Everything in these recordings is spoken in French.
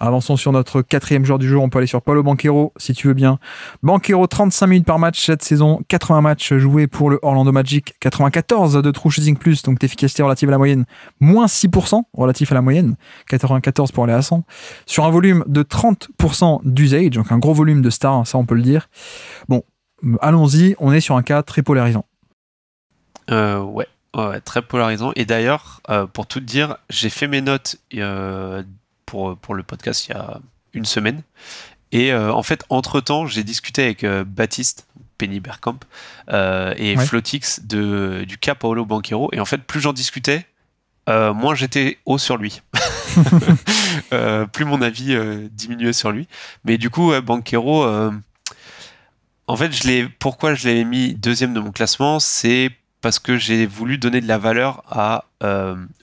Avançons sur notre quatrième joueur du jour. On peut aller sur Paulo Banquero, si tu veux bien. Banquero, 35 minutes par match cette saison, 80 matchs joués pour le Orlando Magic, 94 de true shooting plus, donc d'efficacité relative à la moyenne, moins 6% relatif à la moyenne, 94 pour aller à 100, sur un volume de 30% d'usage, donc un gros volume de stars, ça on peut le dire. Bon, allons-y, on est sur un cas très polarisant. Euh, ouais. très polarisant. Et d'ailleurs, euh, pour tout dire, j'ai fait mes notes euh, pour, pour le podcast il y a une semaine. Et euh, en fait, entre-temps, j'ai discuté avec euh, Baptiste, Penny Bergkamp, euh, et Flotix de, du cas Paolo Banquero. Et en fait, plus j'en discutais, moins j'étais haut sur lui. plus mon avis diminuait sur lui. Mais du coup, Banquero, en fait, je pourquoi je l'ai mis deuxième de mon classement, c'est parce que j'ai voulu donner de la valeur à,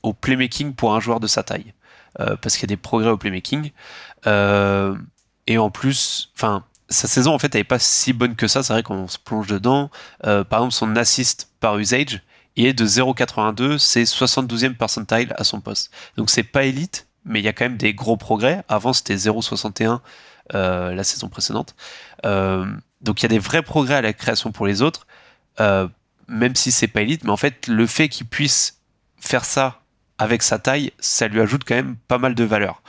au playmaking pour un joueur de sa taille. Euh, parce qu'il y a des progrès au playmaking. Euh, et en plus, enfin, sa saison en fait elle n'est pas si bonne que ça, c'est vrai qu'on se plonge dedans. Euh, par exemple, son assist par usage il est de 0,82, c'est 72e percentile à son poste. Donc c'est pas élite, mais il y a quand même des gros progrès. Avant c'était 0,61 la saison précédente. donc il y a des vrais progrès à la création pour les autres, même si c'est pas élite, mais en fait le fait qu'il puisse faire ça avec sa taille, ça lui ajoute quand même pas mal de valeur.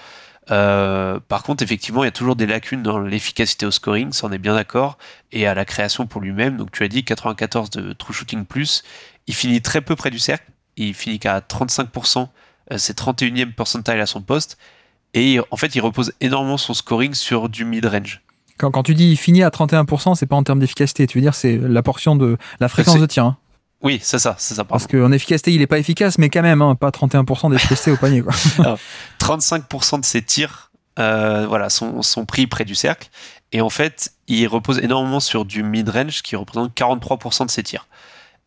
Euh, par contre, effectivement, il y a toujours des lacunes dans l'efficacité au scoring, ça on est bien d'accord, et à la création pour lui-même. Donc tu as dit 94 de true shooting plus, il finit très peu près du cercle, il finit qu'à 35%, euh, c'est 31e percentile à son poste, et en fait il repose énormément son scoring sur du mid-range. Quand, tu dis il finit à 31%, c'est pas en termes d'efficacité, tu veux dire c'est la portion de la fréquence de tir. Hein. Oui, c'est ça, c'est ça. Parce qu'en efficacité, il n'est pas efficace, mais quand même, hein, pas 31% d'efficacité au panier. 35% de ses tirs euh, voilà, sont, sont, pris près du cercle. Et en fait, il repose énormément sur du mid-range qui représente 43% de ses tirs.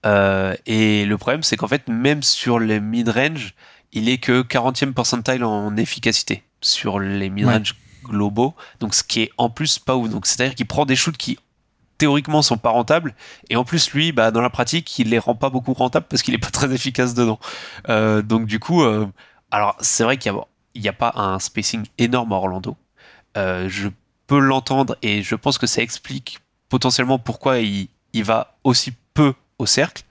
Euh, et le problème, c'est qu'en fait, même sur les mid-range, il est que 40e percentile en efficacité sur les mid-range globaux. Donc, ce qui est en plus pas ouf. Donc, c'est-à-dire qu'il prend des shoots qui, théoriquement sont pas rentables et en plus lui bah, dans la pratique il les rend pas beaucoup rentables parce qu'il est pas très efficace dedans euh, donc du coup euh, alors c'est vrai qu'il n'y a, pas un spacing énorme à Orlando euh, je peux l'entendre et je pense que ça explique potentiellement pourquoi il, va aussi peu au cercle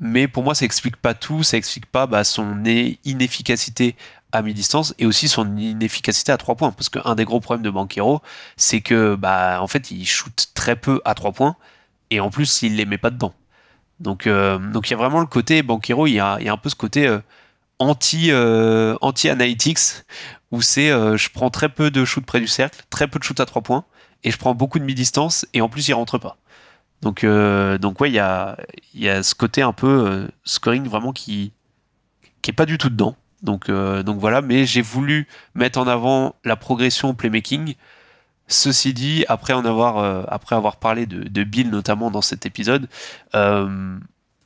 mais pour moi ça explique pas tout ça explique pas bah, son inefficacité à mi-distance et aussi son inefficacité à trois points. Parce qu'un des gros problèmes de Banquero, c'est que bah en fait il shoot très peu à trois points et en plus il les met pas dedans. Donc euh, donc il y a vraiment le côté Banquero, il y a, un peu ce côté euh, anti euh, anti analytics où c'est je prends très peu de shoot près du cercle, très peu de shoot à trois points et je prends beaucoup de mi-distance et en plus il rentre pas. Donc donc ouais il y a il y a ce côté un peu scoring vraiment qui qui est pas du tout dedans euh, donc, voilà, mais j'ai voulu mettre en avant la progression au playmaking. Ceci dit, après, avoir, euh, après avoir parlé de, Bill notamment dans cet épisode, euh,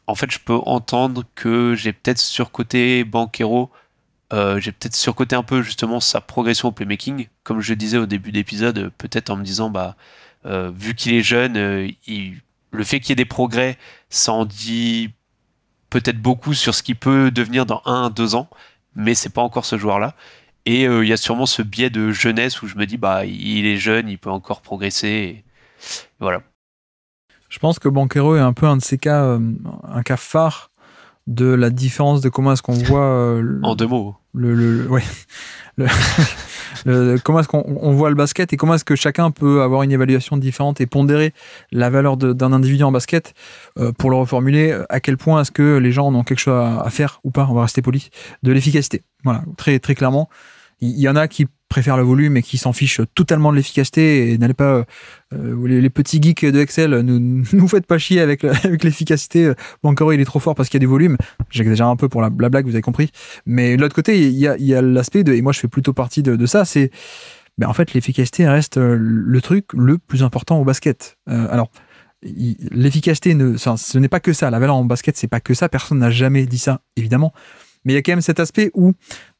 en fait, je peux entendre que j'ai peut-être surcoté Banquero, j'ai peut-être surcoté un peu justement sa progression au playmaking. Comme je disais au début d'épisode, peut-être en me disant, bah, vu qu'il est jeune, le fait qu'il y ait des progrès, ça en dit peut-être beaucoup sur ce qu'il peut devenir dans un, deux ans mais c'est pas encore ce joueur-là. Et euh, il y a sûrement ce biais de jeunesse où je me dis, bah, il est jeune, il peut encore progresser. Voilà. Je pense que Banquero est un peu un de ces cas, euh, un cas phare de la différence de comment est-ce qu'on voit. Euh, en deux mots. Le, le, le Euh, comment est-ce qu'on voit le basket et comment est-ce que chacun peut avoir une évaluation différente et pondérer la valeur d'un individu en basket euh, pour le reformuler euh, à quel point est-ce que les gens en ont quelque chose à, faire ou pas on va rester poli de l'efficacité voilà très très clairement il y en a qui préfèrent le volume et qui s'en fichent totalement de l'efficacité. Et n'allez pas, euh, euh, les, petits geeks de Excel, nous, nous faites pas chier avec, avec l'efficacité. encore il est trop fort parce qu'il y a des volumes. J'exagère un peu pour la, blague, vous avez compris. Mais de l'autre côté, il y a, il y a l'aspect de, et moi je fais plutôt partie de, ça, c'est, ben, en fait, l'efficacité reste euh, le truc le plus important au basket. alors, l'efficacité, ne, ce n'est pas que ça. La valeur en basket, c'est pas que ça. Personne n'a jamais dit ça, évidemment. Mais il y a quand même cet aspect où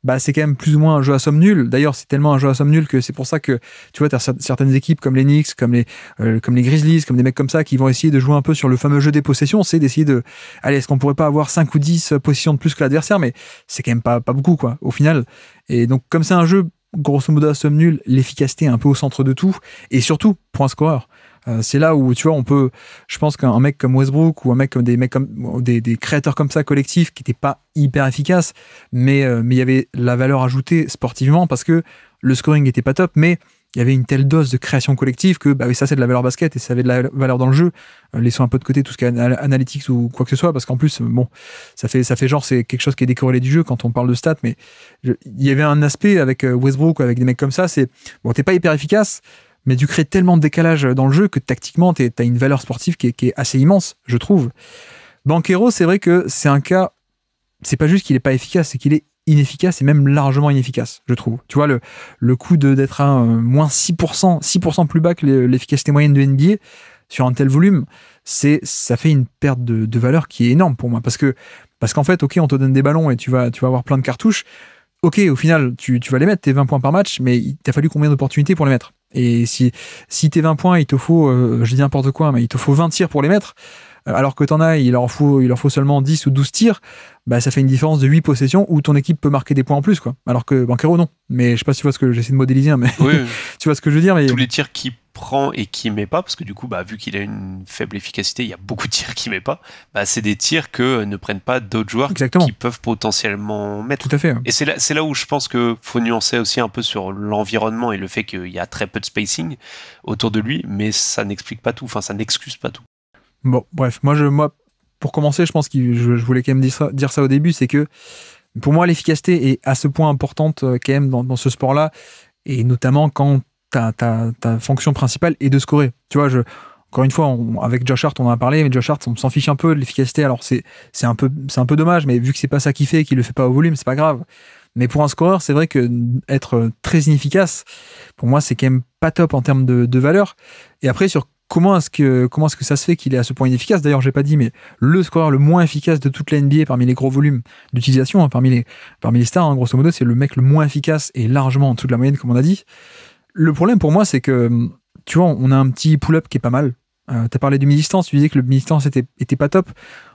bah, c'est quand même plus ou moins un jeu à somme nulle. D'ailleurs, c'est tellement un jeu à somme nulle que c'est pour ça que tu vois, tu as certaines équipes comme les Knicks, comme les, euh, comme les Grizzlies, comme des mecs comme ça qui vont essayer de jouer un peu sur le fameux jeu des possessions. C'est d'essayer de. Allez, est-ce qu'on pourrait pas avoir 5 ou 10 euh, possessions de plus que l'adversaire Mais c'est quand même pas, pas beaucoup, quoi, au final. Et donc, comme c'est un jeu grosso modo à somme nulle, l'efficacité est un peu au centre de tout. Et surtout, point un scoreur, euh, c'est là où, tu vois, on peut. Je pense qu'un mec comme Westbrook ou un mec comme des, mecs comme, des, créateurs comme ça collectifs qui n'étaient pas hyper efficaces, mais euh, mais il y avait la valeur ajoutée sportivement parce que le scoring n'était pas top, mais il y avait une telle dose de création collective que bah ça c'est de la valeur basket et ça avait de la valeur dans le jeu. laissant euh, laissons un peu de côté tout ce qui est analytics ou quoi que ce soit parce qu'en plus bon, ça fait ça fait genre c'est quelque chose qui est décorrélé du jeu quand on parle de stats mais il y avait un aspect avec Westbrook avec des mecs comme ça, c'est bon, t'es pas hyper efficace, mais tu crées tellement de décalage dans le jeu que tactiquement, tu as une valeur sportive qui est, assez immense, je trouve. Banquero, c'est vrai que c'est un cas, c'est pas juste qu'il n'est pas efficace, c'est qu'il est inefficace et même largement inefficace, je trouve. Tu vois, le, le coût d'être à euh, moins 6%, 6% plus bas que l'efficacité moyenne de NBA sur un tel volume, c'est ça fait une perte de, valeur qui est énorme pour moi. Parce que parce qu'en fait, ok, on te donne des ballons et tu vas, tu vas avoir plein de cartouches. Ok, au final, tu, tu vas les mettre, tes 20 points par match, mais il t'a fallu combien d'opportunités pour les mettre et si, si tes 20 points, il te faut, euh, je dis n'importe quoi, mais il te faut 20 tirs pour les mettre, euh, alors que t'en as, il leur, faut, il en faut seulement 10 ou 12 tirs, bah, ça fait une différence de 8 possessions où ton équipe peut marquer des points en plus, quoi. Alors que Banquero, non. Mais je sais pas si tu vois ce que j'essaie de modéliser, hein, mais tu vois ce que je veux dire. Mais... Tous les tirs qui prend et qui met pas, parce que du coup, bah, vu qu'il a une faible efficacité, il y a beaucoup de tirs qui met pas, bah, c'est des tirs que euh, ne prennent pas d'autres joueurs qui peuvent potentiellement mettre. Tout à fait. Hein. Et c'est là, c'est là où je pense que faut nuancer aussi un peu sur l'environnement et le fait qu'il y a très peu de spacing autour de lui, mais ça n'explique pas tout, enfin, ça n'excuse pas tout. Bon, bref, moi, je, moi pour commencer, je pense que je, voulais quand même dire ça, dire ça au début, c'est que pour moi, l'efficacité est à ce point importante euh, quand même dans ce sport-là, et notamment quand ta, fonction principale est de scorer. Tu vois, je, encore une fois, avec Josh Hart, on en a parlé, mais Josh Hart, on s'en fiche un peu l'efficacité. Alors, c'est un, peu, un peu dommage, mais vu que c'est pas ça qui fait et qu'il le fait pas au volume, c'est pas grave. Mais pour un scoreur, c'est vrai que être très inefficace, pour moi, c'est quand même pas top en termes de, valeur. Et après, sur comment est-ce que comment est-ce que ça se fait qu'il est à ce point inefficace D'ailleurs, j'ai pas dit, mais le scoreur le moins efficace de toute la NBA parmi les gros volumes d'utilisation, hein, parmi les parmi les stars, hein, grosso modo, c'est le mec le moins efficace et largement en dessous de la moyenne, comme on a dit. Le problème pour moi, c'est que, hum, tu vois, on a un petit pull-up qui est pas mal. Euh, t'as tu parlé du mi-distance, tu disais que le mi-distance était, pas top.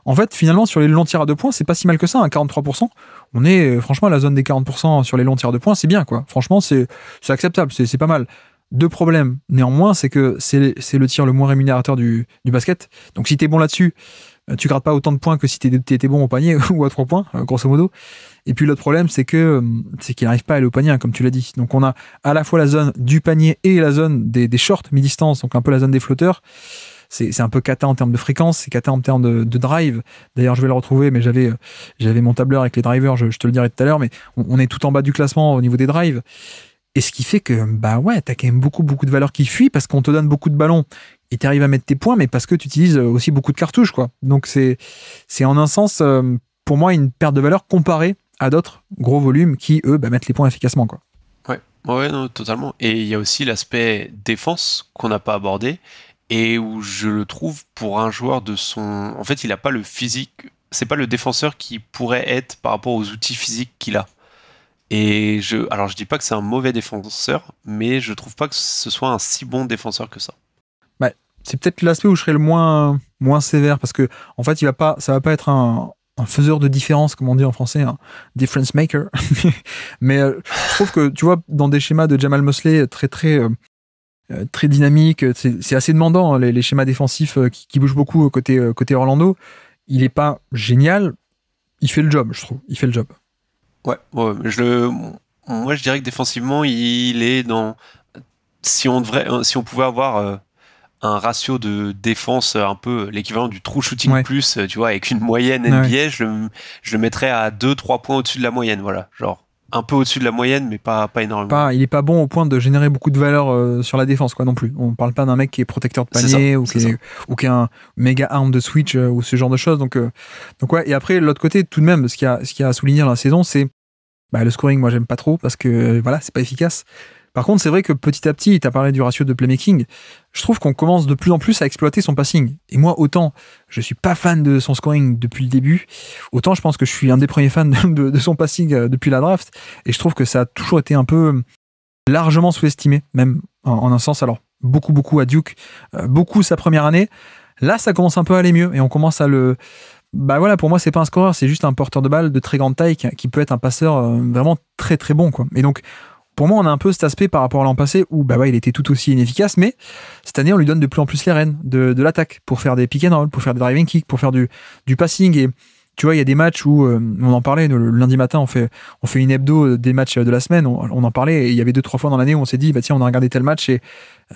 En fait, finalement, sur les longs tirs à deux points, c'est pas si mal que ça, à 43%. On est euh, franchement à la zone des 40% sur les longs tirs à deux points, c'est bien, quoi. Franchement, c'est acceptable, c'est pas mal. Deux problèmes, néanmoins, c'est que c'est le tir le moins rémunérateur du, du basket. Donc si t'es bon là-dessus, euh, tu gardes pas autant de points que si tu étais bon au panier ou à trois points, euh, grosso modo. Et puis l'autre problème, c'est que euh, c'est qu'il n'arrive pas à aller au panier, hein, comme tu l'as dit. Donc on a à la fois la zone du panier et la zone des, shorts mi-distance, donc un peu la zone des flotteurs. C'est un peu cata en termes de fréquence, c'est cata en termes de, drive. D'ailleurs, je vais le retrouver, mais j'avais mon tableur avec les drivers, je, te le dirai tout à l'heure, mais on, est tout en bas du classement au niveau des drives. Et ce qui fait que, bah ouais, t'as quand même beaucoup, beaucoup de valeurs qui fuient, parce qu'on te donne beaucoup de ballons et tu arrives à mettre tes points, mais parce que tu utilises euh, aussi beaucoup de cartouches. Quoi. Donc c'est, c'est en un sens, euh, pour moi, une perte de valeur comparée à d'autres gros volumes qui, eux, bah, mettent les points efficacement. Quoi. Ouais, ouais totalement. Et il y a aussi l'aspect défense qu'on n'a pas abordé et où je le trouve pour un joueur de son. En fait, il n'a pas le physique. C'est pas le défenseur qui pourrait être par rapport aux outils physiques qu'il a. Et je, alors je dis pas que c'est un mauvais défenseur, mais je trouve pas que ce soit un si bon défenseur que ça c'est peut-être l'aspect où je serais le moins, moins sévère parce que, en fait, il va pas, ça va pas être un, faiseur de différence, comme on dit en français, un difference maker. mais euh, je trouve que, tu vois, dans des schémas de Jamal Mosley euh, très, très, euh, très dynamique, c'est assez demandant, hein, les, schémas défensifs qui, bougent beaucoup côté, côté Orlando. Il n'est pas génial, il fait le job, je trouve. Il fait le job. Ouais, je moi je dirais que défensivement, il est dans. Si on, devrait, si on pouvait avoir un ratio de défense un peu l'équivalent du true shooting plus, tu vois, avec une moyenne NBA, je, le, mettrais à 2-3 points au-dessus de la moyenne, voilà. Genre un peu au-dessus de la moyenne, mais pas, pas énormément. il n'est pas bon au point de générer beaucoup de valeur euh, sur la défense, quoi, non plus. On parle pas d'un mec qui est protecteur de panier ou, qui est, ou, a un méga arme de switch euh, ou ce genre de choses. Donc, euh, donc ouais. Et après, l'autre côté, tout de même, ce qu'il y a, a à souligner dans la saison, c'est bah, le scoring, moi, j'aime pas trop parce que voilà, c'est pas efficace. Par contre, c'est vrai que petit à petit, tu as parlé du ratio de playmaking, je trouve qu'on commence de plus en plus à exploiter son passing. Et moi, autant je suis pas fan de son scoring depuis le début, autant je pense que je suis un des premiers fans de, son passing euh, depuis la draft. Et je trouve que ça a toujours été un peu largement sous-estimé, même en, un sens. Alors, beaucoup, beaucoup à Duke, euh, beaucoup sa première année. Là, ça commence un peu à aller mieux et on commence à le, bah voilà, pour moi, c'est pas un scoreur, c'est juste un porteur de balle de très grande taille qui, peut être un passeur euh, vraiment très très bon. Quoi. Et donc, pour moi, on a un peu cet aspect par rapport à l'an passé où bah il était tout aussi inefficace, mais cette année, on lui donne de plus en plus les rênes de, l'attaque pour faire des pick and roll, pour faire des driving kicks, pour faire du, passing. Et tu vois, il y a des matchs où euh, on en parlait le, lundi matin, on fait, on fait une hebdo des matchs de la semaine, on, en parlait. Et il y avait deux trois fois dans l'année où on s'est dit bah tiens, on a regardé tel match et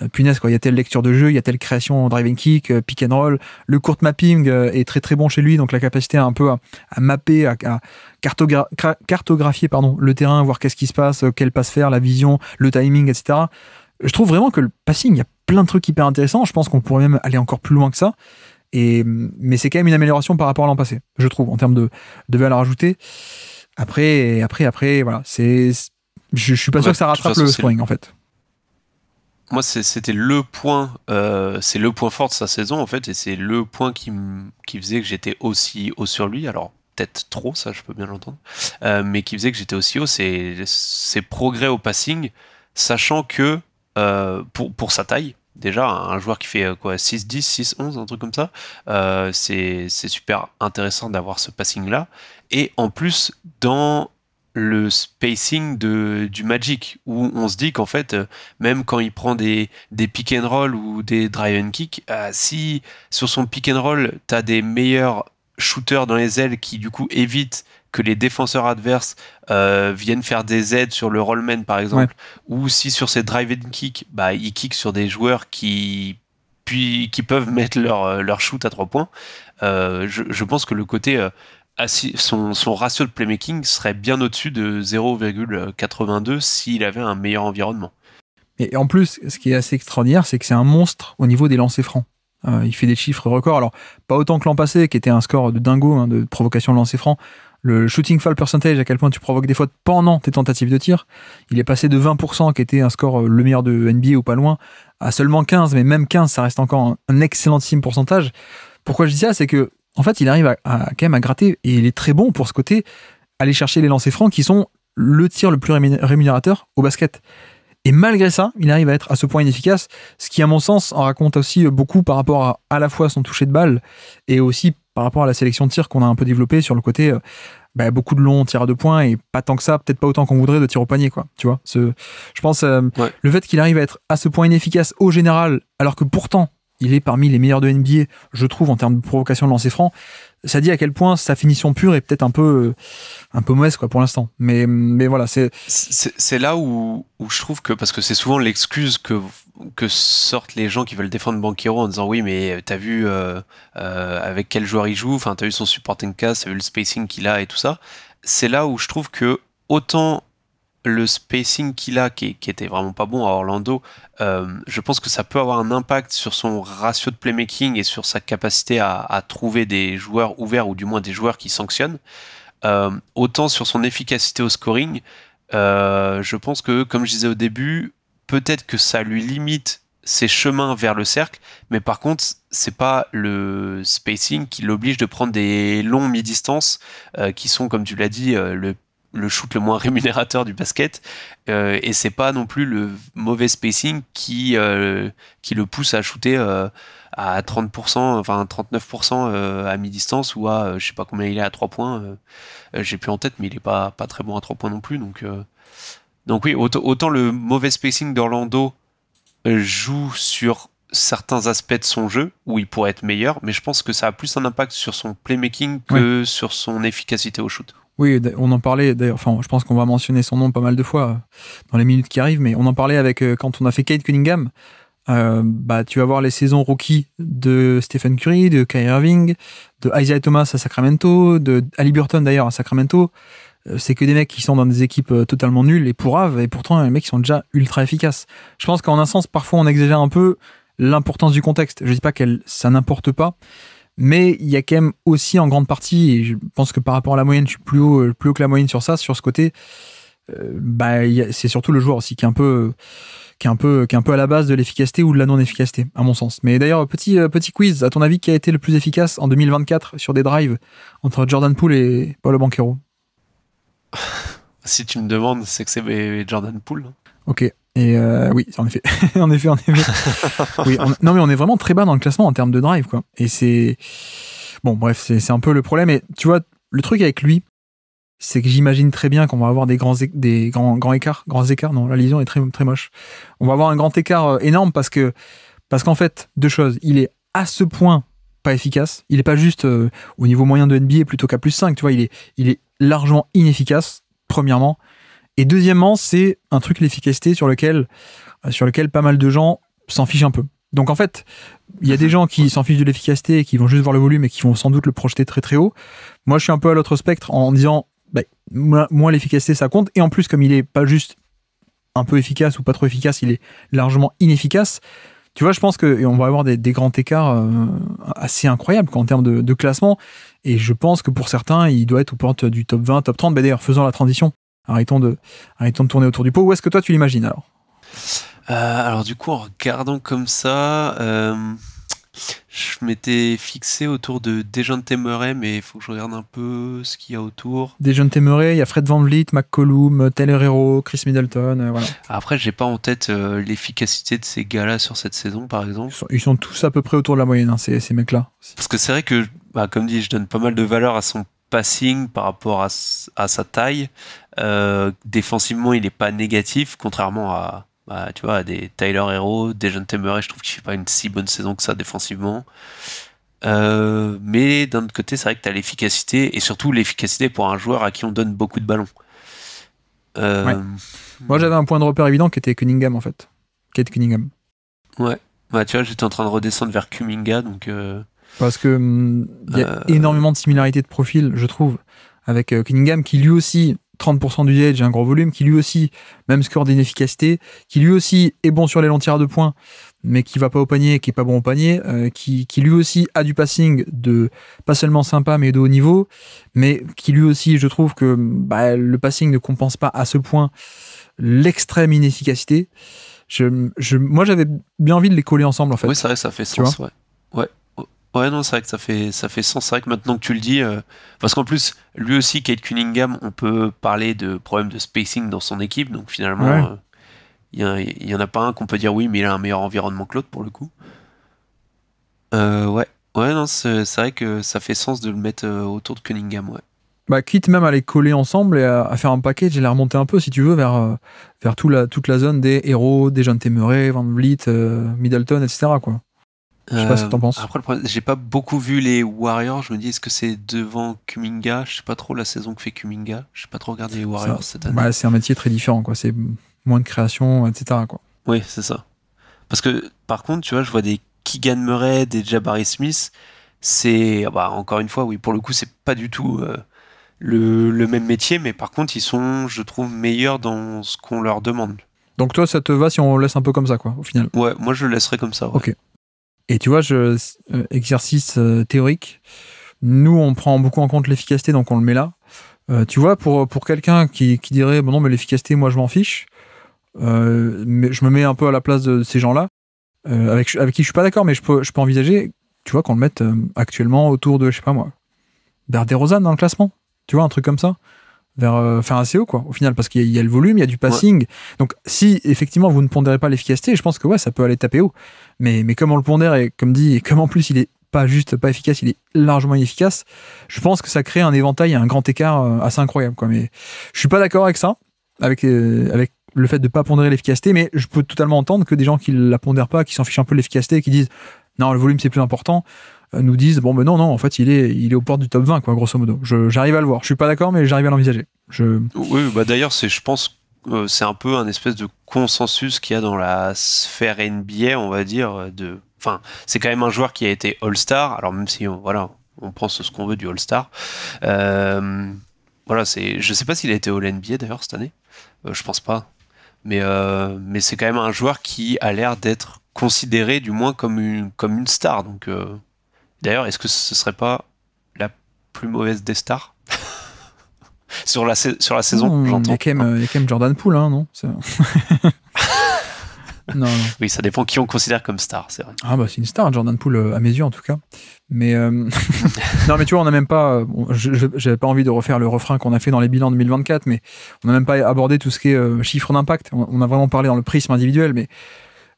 euh, punaise, quoi. Il y a telle lecture de jeu, il y a telle création en driving kick, euh, pick and roll. Le court mapping euh, est très très bon chez lui, donc la capacité un peu à, mapper, à, cartographier pardon, le terrain, voir qu'est-ce qui se passe, euh, quelle passe faire, la vision, le timing, etc. Je trouve vraiment que le passing, il y a plein de trucs hyper intéressants. Je pense qu'on pourrait même aller encore plus loin que ça. Et, mais c'est quand même une amélioration par rapport à l'an passé, je trouve, en termes de, valeur ajoutée. Après, après, après, voilà, c'est, je, suis pas sûr que ça rattrape le scoring, en fait moi c'était le point euh, c'est le point fort de sa saison en fait et c'est le point qui, qui faisait que j'étais aussi haut sur lui alors peut-être trop ça je peux bien l'entendre euh, mais qui faisait que j'étais aussi haut c'est ses progrès au passing sachant que euh, pour, pour sa taille déjà un joueur qui fait quoi 6 10 6 11 un truc comme ça c'est super intéressant d'avoir ce passing là et en plus dans le spacing de, du Magic, où on se dit qu'en fait, euh, même quand il prend des, des pick and roll ou des drive and kick, euh, si sur son pick and roll, tu as des meilleurs shooters dans les ailes qui du coup évitent que les défenseurs adverses euh, viennent faire des aides sur le rollman par exemple, ou si sur ses drive and kick, bah, kick sur des joueurs qui puis qui peuvent mettre leur, leur shoot à trois points. je, pense que le côté son, ratio de playmaking serait bien au-dessus de 0,82 s'il avait un meilleur environnement. Et en plus, ce qui est assez extraordinaire, c'est que c'est un monstre au niveau des lancers francs. Euh, il fait des chiffres records. Alors, pas autant que l'an passé, qui était un score de dingo hein, de provocation de lancers franc. Le shooting foul percentage, à quel point tu provoques des fautes pendant tes tentatives de tir, il est passé de 20%, qui était un score euh, le meilleur de NBA ou pas loin, à seulement 15, mais même 15, ça reste encore un excellentissime pourcentage. Pourquoi je dis ça C'est que en fait, il arrive à, quand même à gratter et il est très bon pour ce côté, aller chercher les lancers francs qui sont le tir le plus rémunérateur au basket. Et malgré ça, il arrive à être à ce point inefficace, ce qui, à mon sens, en raconte aussi beaucoup par rapport à la fois son toucher de balle et aussi par rapport à la sélection de tir qu'on a un peu développée sur le côté euh, bah, beaucoup de longs tirs à deux points et pas tant que ça, peut-être pas autant qu'on voudrait de tirs au panier, quoi. Tu vois, ce, je pense, euh, le fait qu'il arrive à être à ce point inefficace au général, alors que pourtant il est parmi les meilleurs de NBA, je trouve, en termes de provocation de lancer franc. Ça dit à quel point sa finition pure est peut-être un peu, euh, un peu mauvaise, quoi, pour l'instant. Mais, mais voilà, c'est. C'est là où, où, je trouve que, parce que c'est souvent l'excuse que, que sortent les gens qui veulent défendre Banquero en disant oui, mais t'as vu euh, euh, avec quel joueur il joue, enfin, t'as vu son supporting cast, t'as vu le spacing qu'il a et tout ça. C'est là où je trouve que autant le spacing qu'il a, qui, était vraiment pas bon à Orlando, euh, je pense que ça peut avoir un impact sur son ratio de playmaking et sur sa capacité à, trouver des joueurs ouverts ou du moins des joueurs qui sanctionnent. Euh, autant sur son efficacité au scoring, euh, je pense que, comme je disais au début, peut-être que ça lui limite ses chemins vers le cercle, mais par contre, c'est pas le spacing qui l'oblige de prendre des longs mi-distances qui sont, comme tu l'as dit, le le shoot le moins rémunérateur du basket euh, et c'est pas non plus le mauvais spacing qui euh, qui le pousse à shooter euh, à 30% enfin 39% à mi-distance ou à je sais pas combien il est à 3 points j'ai plus en tête mais il est pas pas très bon à 3 points non plus donc donc oui autant, le mauvais spacing d'Orlando joue sur certains aspects de son jeu où il pourrait être meilleur mais je pense que ça a plus un impact sur son playmaking que sur son efficacité au shoot oui, on en parlait d'ailleurs, enfin, je pense qu'on va mentionner son nom pas mal de fois euh, dans les minutes qui arrivent, mais on en parlait avec euh, quand on a fait Kate Cunningham. Euh, bah, tu vas voir les saisons rookies de Stephen Curry, de Kyrie Irving, de Isaiah Thomas à Sacramento, de Ali Burton d'ailleurs à Sacramento. C'est que des mecs qui sont dans des équipes totalement nulles et pourraves, et pourtant les mecs sont déjà ultra efficaces. Je pense qu'en un sens, parfois on exagère un peu l'importance du contexte. Je dis pas que ça n'importe pas, mais il y a quand même aussi en grande partie, et je pense que par rapport à la moyenne, je suis plus haut, plus haut que la moyenne sur ça, sur ce côté, euh, bah, c'est surtout le joueur aussi qui est un peu, qui est un peu, qui est un peu à la base de l'efficacité ou de la non-efficacité, à mon sens. Mais d'ailleurs, petit, euh, petit quiz, à ton avis, qui a été le plus efficace en 2024 sur des drives entre Jordan Poole et Paolo Banquero Si tu me demandes, c'est que c'est Jordan Poole. Ok, et euh, oui, en effet, en effet, on, non mais on est vraiment très bas dans le classement en termes de drive, quoi. Et c'est bon, bref, c'est un peu le problème. Et tu vois, le truc avec lui, c'est que j'imagine très bien qu'on va avoir des grands des grands grands écarts, grands écarts. Non, la liaison est très très moche. On va avoir un grand écart euh, énorme parce que parce qu'en fait, deux choses. Il est à ce point pas efficace. Il est pas juste euh, au niveau moyen de NBA plutôt qu'à plus 5. Tu vois, il est il est largement inefficace. Premièrement. Et deuxièmement, c'est un truc l'efficacité sur lequel, euh, sur lequel pas mal de gens s'en fichent un peu. Donc en fait, il y a des mhm. gens qui s'en fichent de l'efficacité et qui vont juste voir le volume et qui vont sans doute le projeter très très haut. Moi, je suis un peu à l'autre spectre en disant, bah, moi l'efficacité ça compte. Et en plus, comme il est pas juste un peu efficace ou pas trop efficace, il est largement inefficace. Tu vois, je pense que on va avoir des, grands écarts euh, assez incroyables en termes de, classement. Et je pense que pour certains, il doit être aux portes du top 20, top 30. Bah, d'ailleurs, faisant la transition, Arrêtons de, arrêtons de tourner autour du pot. Où est-ce que toi tu l'imagines alors euh, Alors du coup, en regardant comme ça, euh, je m'étais fixé autour de Dejounte Murray, mais il faut que je regarde un peu ce qu'il y a autour. Dejounte Murray, il y a Fred Van Vliet, McCollum, Taylor Hero, Chris Middleton. Euh, voilà. Après, j'ai pas en tête l'efficacité de ces gars-là sur cette saison, par exemple. Ils sont, tous à peu près autour de la moyenne, hein, ces, mecs-là. Parce que c'est vrai que, bah, comme dit, je donne pas mal de valeur à son passing par rapport à, sa taille. Euh, défensivement, il n'est pas négatif, contrairement à, tu vois, des Tyler Hero, des jeunes Temeray. Je trouve qu'il fait pas une si bonne saison que ça défensivement. Euh, mais d'un autre côté, c'est vrai que tu as l'efficacité et surtout l'efficacité pour un joueur à qui on donne beaucoup de ballons. Euh, Moi, j'avais un point de repère évident qui était Cunningham en fait. Kate Cunningham. Ouais. Bah, tu vois, j'étais en train de redescendre vers Kuminga, donc parce que hum, il y a euh. énormément de similarités de profil, je trouve, avec euh, Cunningham, qui lui aussi 30% du edge, un gros volume, qui lui aussi, même score d'inefficacité, qui lui aussi est bon sur les longs de points, mais qui va pas au panier, qui est pas bon au panier, euh, qui, qui, lui aussi a du passing de pas seulement sympa mais de haut niveau, mais qui lui aussi, je trouve que bah, le passing ne compense pas à ce point l'extrême inefficacité. Je, moi, j'avais bien envie de les coller ensemble en fait. Oui, c'est vrai, ça fait sens. Ouais. Ouais, non, c'est vrai que ça fait, ça fait sens. C'est vrai que maintenant que tu le dis, euh, parce qu'en plus, lui aussi, Kate Cunningham, on peut parler de problèmes de spacing dans son équipe. Donc finalement, euh, il y n'y en a pas un qu'on peut dire oui, mais il a un meilleur environnement que l'autre pour le coup. Euh, ouais, ouais, non, c'est vrai que ça fait sens de le mettre autour de Cunningham, ouais. Bah, quitte même à les coller ensemble et à, faire un paquet, et les remonter un peu, si tu veux, vers, vers tout la, toute la zone des héros, des jeunes téméraires Van Vliet, Middleton, etc. Quoi. Je sais pas ce que t'en penses. Euh, après, j'ai pas beaucoup vu les Warriors. Je me dis, est-ce que c'est devant Kuminga Je sais pas trop la saison que fait Kuminga. Je sais pas trop regarder les Warriors cette année. Bah, c'est un métier très différent, quoi. C'est moins de création, etc. Quoi. Oui, c'est ça. Parce que, par contre, tu vois, je vois des Keegan Murray, des Jabari Smith. C'est, ah bah, encore une fois, oui, pour le coup, c'est pas du tout euh, le, même métier, mais par contre, ils sont, je trouve, meilleurs dans ce qu'on leur demande. Donc toi, ça te va si on laisse un peu comme ça, quoi, au final Ouais, moi je le laisserai comme ça. Ok. Et tu vois, je, euh, exercice euh, théorique, nous, on prend beaucoup en compte l'efficacité, donc on le met là. Euh, tu vois, pour, pour quelqu'un qui, dirait, bon non, mais l'efficacité, moi, je m'en fiche, mais je me mets un peu à la place de ces gens-là, avec, qui je suis pas d'accord, mais je peux, je peux envisager, tu vois, qu'on le mette actuellement autour de, je sais pas moi, des Rosanne dans le classement, tu vois, un truc comme ça vers euh, faire un CO quoi au final parce qu'il y, a le volume il y a du passing donc si effectivement vous ne pondérez pas l'efficacité je pense que ouais ça peut aller taper haut mais mais comme on le pondère et comme dit et comme en plus il est pas juste pas efficace il est largement inefficace je pense que ça crée un éventail un grand écart euh, assez incroyable quoi mais je suis pas d'accord avec ça avec euh, avec le fait de pas pondérer l'efficacité mais je peux totalement entendre que des gens qui la pondèrent pas qui s'en fichent un peu l'efficacité qui disent non le volume c'est plus important euh, nous disent bon, mais non, non, en fait, il est, il est aux portes du top 20, quoi, grosso modo. J'arrive à le voir. Je suis pas d'accord, mais j'arrive à l'envisager. Oui, bah, d'ailleurs, je pense, euh, c'est un peu un espèce de consensus qu'il y a dans la sphère NBA, on va dire. Euh, de, enfin, c'est quand même un joueur qui a été All-Star. Alors même si on, voilà, on pense ce qu'on veut du All-Star. voilà, c'est, je sais pas s'il a été All-NBA d'ailleurs cette année. je pense pas. Mais, mais c'est quand même un joueur qui a l'air d'être considéré du moins comme une, comme une star. Donc D'ailleurs, est-ce que ce serait pas la plus mauvaise des stars sur, la, sur la saison, hmm, j'entends. Il y a quand même Jordan Poole, hein, non Non, Oui, ça dépend qui on considère comme star, c'est vrai. Ah bah c'est une star, Jordan Poole euh, à mes yeux en tout cas. Mais euh, non, mais tu vois, on n'a même pas. Euh, je J'avais pas envie de refaire le refrain qu'on a fait dans les bilans 2024, mais on n'a même pas abordé tout ce qui est chiffre d'impact. on, a vraiment parlé dans le prisme individuel, mais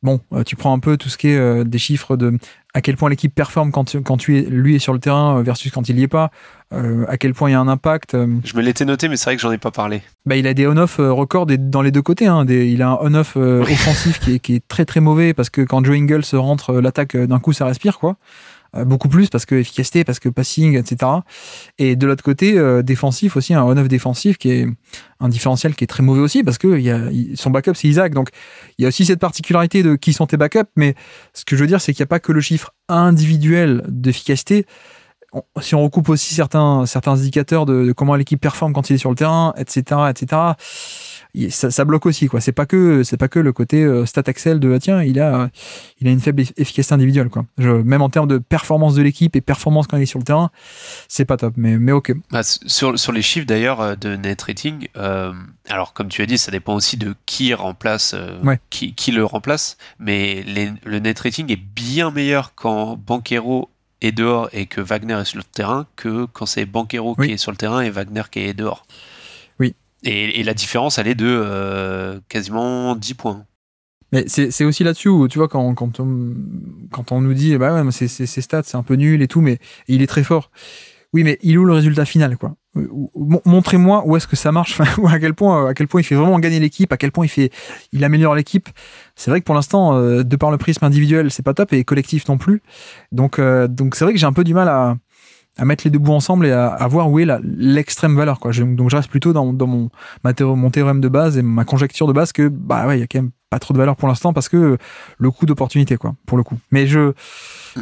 bon, euh, tu prends un peu tout ce qui est euh, des chiffres de à quel point l'équipe performe quand, quand es, lui est sur le terrain euh, versus quand il n'y est pas, à quel point il y a un impact. Je me l'étais noté, mais c'est vrai que j'en ai pas parlé. Bah, il a des on-off records dans les deux côtés. Hein. il a un on-off offensif qui est, très très mauvais parce que quand Joe se rentre, l'attaque d'un coup ça respire. quoi. Euh, beaucoup plus parce que efficacité, parce que passing, etc. Et de l'autre côté, euh, défensif aussi, un run défensif qui est un différentiel qui est très mauvais aussi parce que son backup, c'est Isaac. Donc, il y a aussi cette particularité de qui sont tes backups, mais ce que je veux dire, c'est qu'il n'y a pas que le chiffre individuel d'efficacité. Si on recoupe aussi certains, certains indicateurs de, de comment l'équipe performe quand il est sur le terrain, etc., etc., ça, bloque aussi quoi. C'est pas que c'est pas que le côté euh, stat Axel de ah, tiens il a il a une faible efficacité individuelle quoi. même en termes de performance de l'équipe et performance quand il est sur le terrain, c'est pas top. Mais mais ok. Bah, sur, les chiffres d'ailleurs euh, de net rating, euh, alors comme tu as dit, ça dépend aussi de qui remplace qui, le remplace. Mais le net rating est bien meilleur quand Banquero est dehors et que Wagner est sur le terrain que quand c'est Banquero qui est sur le terrain et Wagner qui est dehors. Et, la différence, elle est de euh, quasiment 10 points. Mais c'est aussi là-dessus où, tu vois, quand, quand, on, quand on nous dit, bah ouais mais c'est stats, c'est un peu nul et tout, mais il est très fort. Oui, mais il ou le résultat final, quoi Montrez-moi où est-ce que ça marche, ou à quel point, à quel point il fait vraiment gagner l'équipe, à quel point il fait, il améliore l'équipe. C'est vrai que pour l'instant, euh, de par le prisme individuel, c'est pas top et collectif non plus. Donc, euh, donc c'est vrai que j'ai un peu du mal à, à mettre les deux bouts ensemble et à, voir où est l'extrême valeur. Quoi. donc je reste plutôt dans, mon, théorème, mon de base et ma conjecture de base que bah ouais, il y a quand même pas trop de valeur pour l'instant parce que le coût d'opportunité, quoi, pour le coup. Mais je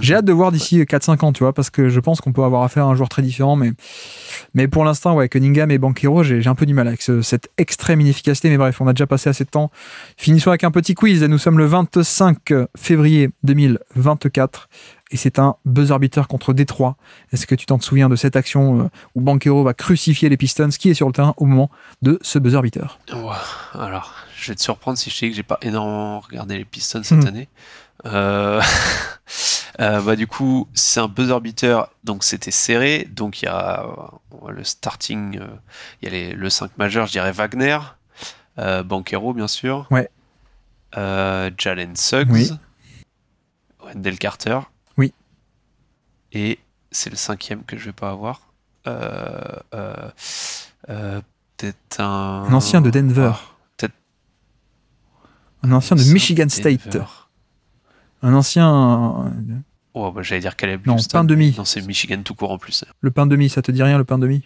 j'ai hâte de voir d'ici 4-5 ans, tu vois, parce que je pense qu'on peut avoir affaire à un joueur très différent. Mais, mais pour l'instant, ouais, Cunningham et Banquero, j'ai un peu du mal avec cette extrême inefficacité. Mais bref, on a déjà passé assez de temps. Finissons avec un petit quiz. Nous sommes le 25 février 2024 et c'est un buzz beater contre Détroit. Est-ce que tu t'en souviens de cette action euh, où Banquero va crucifier les Pistons qui est sur le terrain au moment de ce buzz beater Alors, je vais te surprendre si je sais dis que j'ai pas énormément regardé les Pistons cette hmm. année. Euh, euh, bah, du coup, c'est un buzz beater donc c'était serré. Donc il y a le starting, il y a le 5 majeur, je dirais Wagner, Banquero bien sûr, ouais. Jalen Suggs, Wendell Carter et c'est le cinquième que je vais pas avoir. Euh, euh, euh, peut-être un... un... ancien de Denver. Ah, peut-être un ancien de Michigan State. Un ancien... Oh, j'allais dire Caleb Non, Houston, pain demi. Non, c'est Michigan tout court en plus. Le pain demi, ça te dit rien, le pain demi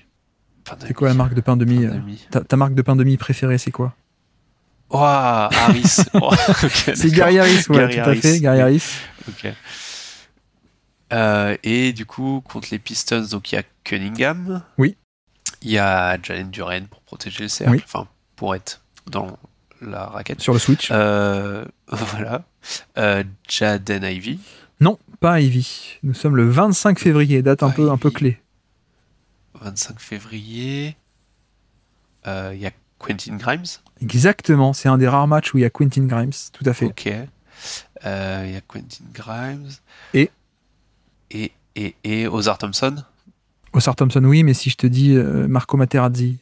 C'est quoi la marque de pain demi, ta, ta marque de pain demi préférée, c'est quoi Oh, Harris. Oh, c'est Gary Harris, ouais, tout à fait, Gary Harris. OK. Euh, et du coup, contre les Pistons, donc il y a Cunningham. Oui. Il y a Jalen Duran pour protéger le cercle, enfin pour être dans la raquette. Sur le switch. Euh, voilà. Euh, Jaden Ivy. Non, pas Ivy. Nous sommes le 25 février, date un, peu, un peu clé. 25 février. Il y a Quentin Grimes. Exactement, c'est un des rares matchs où il y a Quentin Grimes, tout à fait. Ok. Il y a Quentin Grimes. Et et, et, Ozar Thompson Ozar Thompson, oui, mais si je te dis euh, Marco Materazzi,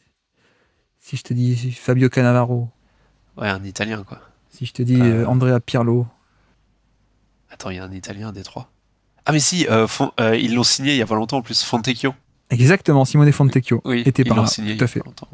si je te dis Fabio Cannavaro. Ouais, un Italien, quoi. Si je te dis bah, euh, Andrea Pirlo. Attends, il y a un Italien, des trois. Ah, mais si, euh, ils l'ont signé il y a pas longtemps en plus, Fontecchio. Exactement, Simone Fontecchio était par là, tout à fait. longtemps,